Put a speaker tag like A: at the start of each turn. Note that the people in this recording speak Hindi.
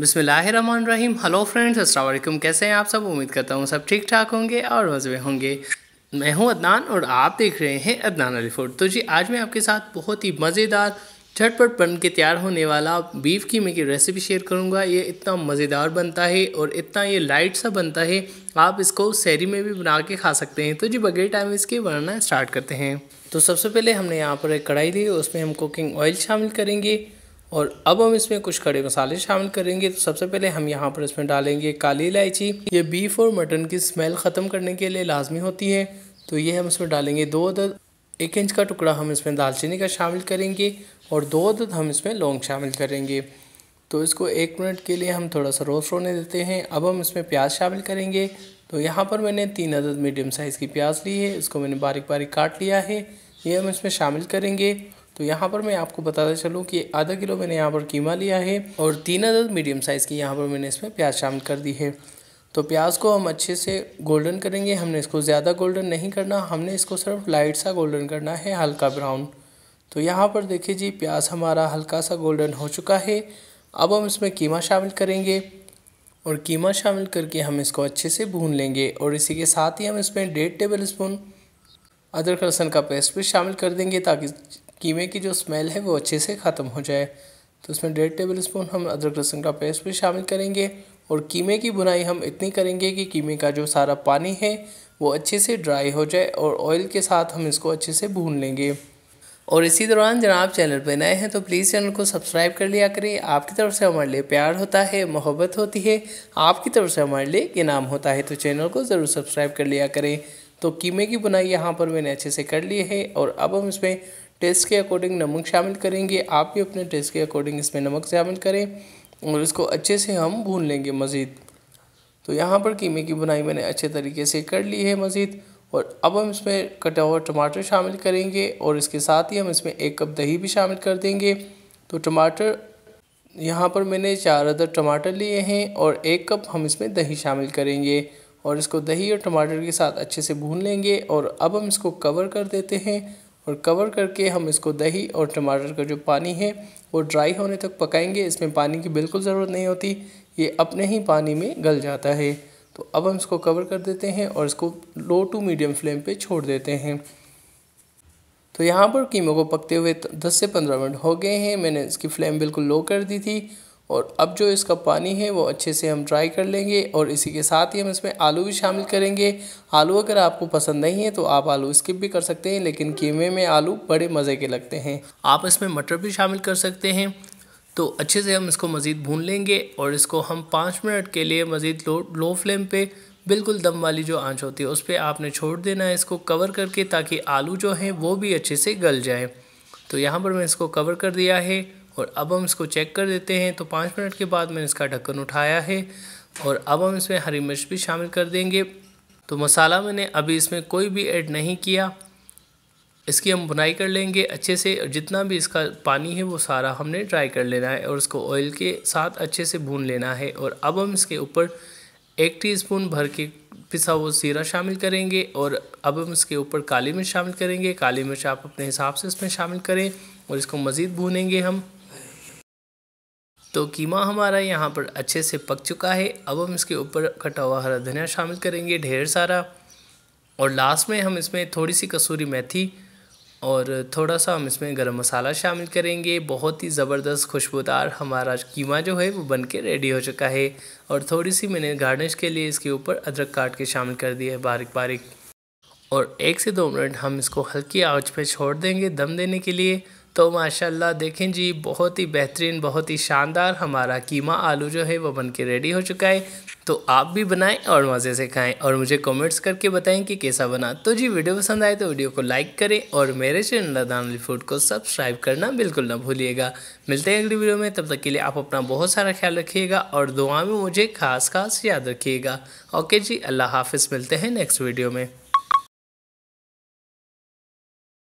A: बिसमीम हेलो फ्रेंड्स अस्सलाम कैसे हैं आप सब उम्मीद करता हूँ सब ठीक ठाक होंगे और मज़े होंगे मैं हूँ अदनान और आप देख रहे हैं अदनान अली फूड तो जी आज मैं आपके साथ बहुत ही मज़ेदार झटपट बन के तैयार होने वाला बीफ की मैं की रेसिपी शेयर करूँगा ये इतना मज़ेदार बनता है और इतना ये लाइट सा बनता है आप इसको सैरी में भी बना के खा सकते हैं तो जी बगैर टाइम इसके बनाना स्टार्ट करते हैं तो सबसे पहले हमने यहाँ पर एक कढ़ाई ली उसमें हम कुकिंग ऑयल शामिल करेंगे और अब हम इसमें कुछ खड़े मसाले शामिल करेंगे तो सबसे पहले हम यहाँ पर इसमें डालेंगे काली इलायची ये बीफ और मटन की स्मेल ख़त्म करने के लिए लाजमी होती है तो ये हम इसमें डालेंगे दो अदद एक इंच का टुकड़ा हम इसमें दालचीनी का शामिल करेंगे और दो अदद हम इसमें लौंग शामिल करेंगे तो इसको एक मिनट के लिए हम थोड़ा सा रोस्ट होने देते हैं अब हम इसमें प्याज शामिल करेंगे तो यहाँ पर मैंने तीन अदद मीडियम साइज़ की प्याज ली है इसको मैंने बारीक बारीक काट लिया है ये हम इसमें शामिल करेंगे तो यहाँ पर मैं आपको बताता चलूँ कि आधा किलो मैंने यहाँ पर कीमा लिया है और तीन अदद मीडियम साइज़ की यहाँ पर मैंने इसमें प्याज शामिल कर दी है तो प्याज को हम अच्छे से गोल्डन करेंगे हमने इसको ज़्यादा गोल्डन नहीं करना हमने इसको सिर्फ लाइट सा गोल्डन करना है हल्का ब्राउन तो यहाँ पर देखिए जी प्याज हमारा हल्का सा गोल्डन हो चुका है अब हम इसमें कीमा शामिल करेंगे और कीमा शामिल करके हम इसको अच्छे से भून लेंगे और इसी के साथ ही हम इसमें डेढ़ टेबल स्पून अदरक लहसुन का पेस्ट भी शामिल कर देंगे ताकि कीमे की जो स्मेल है वो अच्छे से ख़त्म हो जाए तो इसमें डेढ़ टेबल स्पून हम अदरक लहसुन का पेस्ट भी शामिल करेंगे और कीमे की बुनाई हम इतनी करेंगे कि कीमे का जो सारा पानी है वो अच्छे से ड्राई हो जाए और ऑयल के साथ हम इसको अच्छे से भून लेंगे और इसी दौरान जनाब चैनल पर नए हैं तो प्लीज़ चैनल को सब्सक्राइब कर लिया करें आपकी तरफ से हमारे लिए प्यार होता है मोहब्बत होती है आपकी तरफ से हमारे लिए इनाम होता है तो चैनल को ज़रूर सब्सक्राइब कर लिया करें तो कीमे की बुनाई यहाँ पर मैंने अच्छे से कर ली है और अब हम इसमें टेस्ट के अकॉर्डिंग नमक शामिल करेंगे आप भी अपने टेस्ट के अकॉर्डिंग इसमें नमक शामिल करें और इसको अच्छे से हम भून लेंगे मज़ीद तो यहाँ पर कीमे की बुनाई मैंने अच्छे तरीके से कर ली है मज़ीद और अब हम इसमें कटा हुआ टमाटर शामिल करेंगे और इसके साथ ही हम इसमें एक कप दही भी शामिल कर देंगे तो टमाटर यहाँ पर मैंने चार अदर टमाटर लिए हैं और एक कप हम इसमें दही शामिल करेंगे और इसको दही और टमाटर के साथ अच्छे से भून लेंगे और अब हम इसको कवर कर देते हैं और कवर करके हम इसको दही और टमाटर का जो पानी है वो ड्राई होने तक पकाएंगे इसमें पानी की बिल्कुल ज़रूरत नहीं होती ये अपने ही पानी में गल जाता है तो अब हम इसको कवर कर देते हैं और इसको लो टू मीडियम फ्लेम पे छोड़ देते हैं तो यहाँ पर कीमों को पकते हुए 10 से 15 मिनट हो गए हैं मैंने इसकी फ्लेम बिल्कुल लो कर दी थी और अब जो इसका पानी है वो अच्छे से हम ड्राई कर लेंगे और इसी के साथ ही हम इसमें आलू भी शामिल करेंगे आलू अगर आपको पसंद नहीं है तो आप आलू स्किप भी कर सकते हैं लेकिन कीमे में आलू बड़े मज़े के लगते हैं आप इसमें मटर भी शामिल कर सकते हैं तो अच्छे से हम इसको मज़ीद भून लेंगे और इसको हम पाँच मिनट के लिए मज़ीद लो लो फ्लेम पर बिल्कुल दम वाली जो आँच होती है उस पर आपने छोड़ देना है इसको कवर करके ताकि आलू जो हैं वो भी अच्छे से गल जाए तो यहाँ पर मैं इसको कवर कर दिया है और अब हम इसको चेक कर देते हैं तो पाँच मिनट के बाद मैंने इसका ढक्कन उठाया है और अब हम इसमें हरी मिर्च भी शामिल कर देंगे तो मसाला मैंने अभी इसमें कोई भी ऐड नहीं किया इसकी हम बुनाई कर लेंगे अच्छे से और जितना भी इसका पानी है वो सारा हमने ड्राई कर लेना है और इसको ऑयल के साथ अच्छे से भून लेना है और अब हम इसके ऊपर एक टीस्पून भर के पिसा हुआ सीरा शामिल करेंगे और अब हम इसके ऊपर काली मिर्च शामिल करेंगे काली मिर्च आप अपने हिसाब से इसमें शामिल करें और इसको मज़ीद भूनेंगे हम तो कीमा हमारा यहाँ पर अच्छे से पक चुका है अब हम इसके ऊपर कटा हुआ हरा धनिया शामिल करेंगे ढेर सारा और लास्ट में हम इसमें थोड़ी सी कसूरी मेथी और थोड़ा सा हम इसमें गरम मसाला शामिल करेंगे बहुत ही ज़बरदस्त खुशबूदार हमारा कीमा जो है वो बन के रेडी हो चुका है और थोड़ी सी मैंने गार्निश के लिए इसके ऊपर अदरक काट के शामिल कर दिया है बारीक बारिक और एक से दो मिनट हम इसको हल्की आँच पर छोड़ देंगे दम देने के लिए तो माशाल्लाह देखें जी बहुत ही बेहतरीन बहुत ही शानदार हमारा कीमा आलू जो है वो बन के रेडी हो चुका है तो आप भी बनाएं और मज़े से खाएं और मुझे कमेंट्स करके बताएं कि कैसा बना तो जी वीडियो पसंद आए तो वीडियो को लाइक करें और मेरे चैनल अदान फूड को सब्सक्राइब करना बिल्कुल ना भूलिएगा मिलते हैं अगली वीडियो में तब तक के लिए आप अपना बहुत सारा ख्याल रखिएगा और दुआ में मुझे खास खास याद रखिएगा ओके जी अल्लाह हाफिज़ मिलते हैं नेक्स्ट वीडियो में